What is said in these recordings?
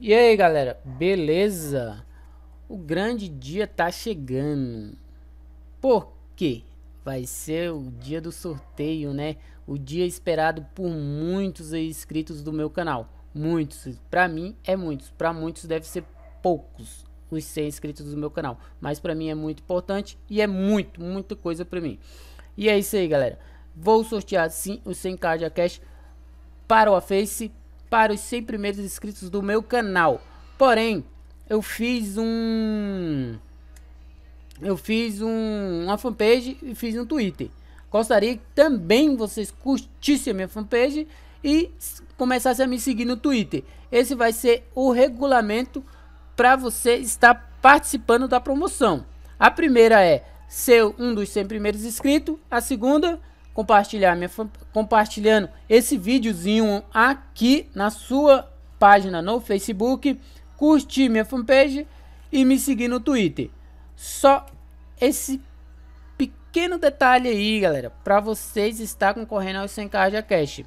E aí galera, beleza? O grande dia tá chegando. Por quê? Vai ser o dia do sorteio, né? O dia esperado por muitos inscritos do meu canal. Muitos, para mim é muitos, para muitos deve ser poucos os 100 inscritos do meu canal, mas para mim é muito importante e é muito, muita coisa para mim. E é isso aí, galera. Vou sortear sim os 100k de cash para o Face para os 100 primeiros inscritos do meu canal. Porém, eu fiz um eu fiz um, uma fanpage e fiz um Twitter. Gostaria que também vocês curtissem a minha fanpage e começassem a me seguir no Twitter. Esse vai ser o regulamento para você estar participando da promoção. A primeira é ser um dos 100 primeiros inscritos, a segunda compartilhar minha, compartilhando esse videozinho aqui na sua página no Facebook, curtir minha fanpage e me seguir no Twitter. Só esse pequeno detalhe aí, galera, para vocês estar concorrendo ao 100k cash.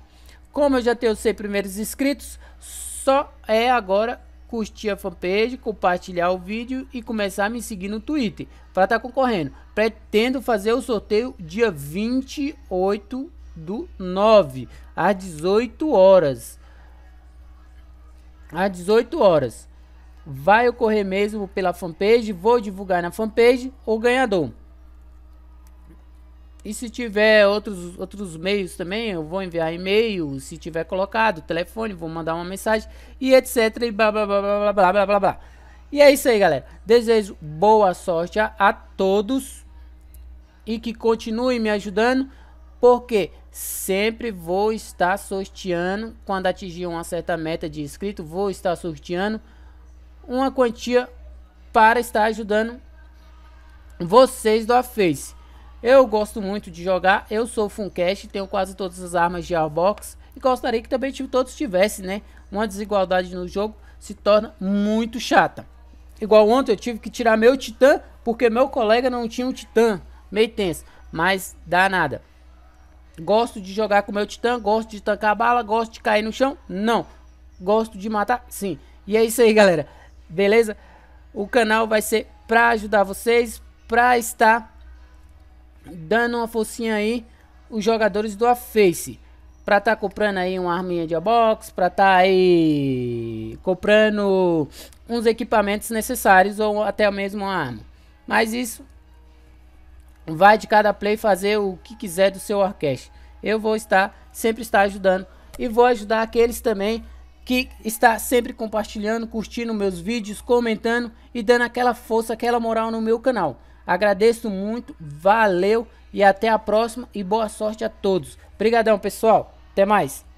Como eu já tenho os 100 primeiros inscritos, só é agora curtir a fanpage, compartilhar o vídeo e começar a me seguir no Twitter para estar tá concorrendo. Pretendo fazer o sorteio dia 28 do 9, às 18 horas. Às 18 horas. Vai ocorrer mesmo pela fanpage, vou divulgar na fanpage o ganhador. E se tiver outros, outros meios também, eu vou enviar e-mail, se tiver colocado, telefone, vou mandar uma mensagem e etc. E blá blá blá blá blá blá blá blá. E é isso aí, galera. Desejo boa sorte a, a todos e que continue me ajudando, porque sempre vou estar sorteando, quando atingir uma certa meta de inscrito, vou estar sorteando uma quantia para estar ajudando vocês do Face. Eu gosto muito de jogar, eu sou Funcast, tenho quase todas as armas de Airbox e gostaria que também todos tivessem, né? Uma desigualdade no jogo se torna muito chata. Igual ontem eu tive que tirar meu titã porque meu colega não tinha um titã, meio tenso, mas dá nada. Gosto de jogar com meu titã, gosto de tancar bala, gosto de cair no chão? Não. Gosto de matar? Sim. E é isso aí, galera. Beleza? O canal vai ser para ajudar vocês, para estar dando uma forcinha aí os jogadores do Aface para tá comprando aí uma arminha de box, para tá aí comprando uns equipamentos necessários ou até mesmo uma arma. Mas isso vai de cada play fazer o que quiser do seu orquestra. Eu vou estar sempre estar ajudando e vou ajudar aqueles também que está sempre compartilhando, curtindo meus vídeos, comentando e dando aquela força, aquela moral no meu canal. Agradeço muito, valeu e até a próxima e boa sorte a todos. Obrigadão, pessoal. Até mais.